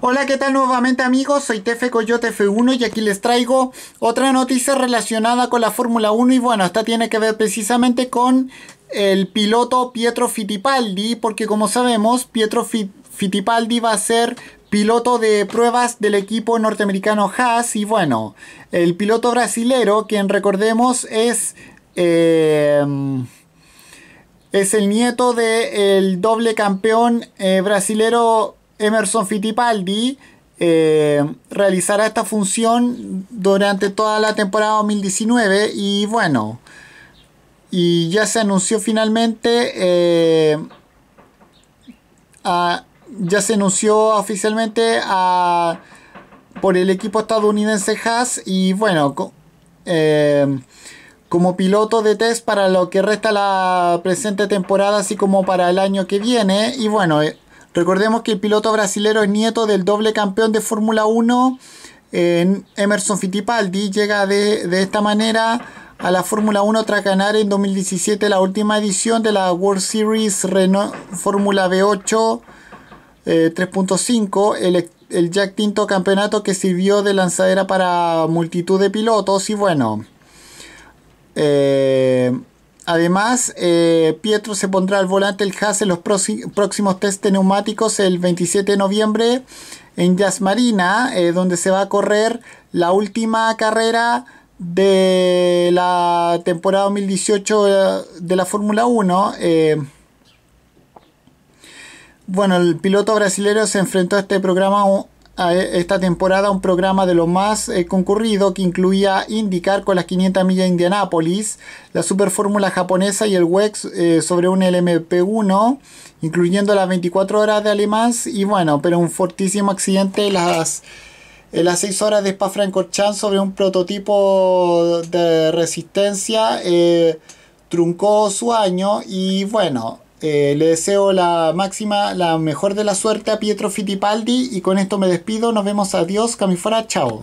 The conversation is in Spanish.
Hola, ¿qué tal nuevamente amigos? Soy Tefe Coyote F1 y aquí les traigo otra noticia relacionada con la Fórmula 1 y bueno, esta tiene que ver precisamente con el piloto Pietro Fittipaldi porque como sabemos Pietro Fittipaldi va a ser piloto de pruebas del equipo norteamericano Haas y bueno, el piloto brasilero quien recordemos es... Em, es el nieto del doble campeón eh, brasilero Emerson Fittipaldi eh, realizará esta función durante toda la temporada 2019 y bueno, y ya se anunció finalmente, eh, ya se anunció oficialmente a, por el equipo estadounidense Haas y bueno, eh, como piloto de test para lo que resta la presente temporada, así como para el año que viene y bueno. Recordemos que el piloto brasilero es nieto del doble campeón de Fórmula 1, en Emerson Fittipaldi. Llega de, esta manera a la Fórmula 1 tras ganar en 2017 la última edición de la World Series Renault Fórmula b 8 3.5, eh, el, Jack Tinto campeonato que sirvió de lanzadera para multitud de pilotos y bueno. Eh, Además, eh, Pietro se pondrá al volante el Haas en los próximos test neumáticos el 27 de noviembre en Jazz Marina, eh, donde se va a correr la última carrera de la temporada 2018 eh, de la Fórmula 1. bueno, el piloto brasileño se enfrentó a este programa eh, esta temporada un programa de lo más eh, concurrido que incluía indicar con las 500 millas de Indianápolis, la Super Fórmula japonesa y el WEX eh, sobre un LMP1, incluyendo las 24 horas de Alemán y bueno, pero un fortísimo accidente las, las 6 horas de Spa-Francorchamps sobre un prototipo de resistencia truncó su año y bueno, eh, le deseo la máxima, la mejor de la suerte a Pietro Fittipaldi y con esto me despido. Nos vemos, adiós, camifora, chao.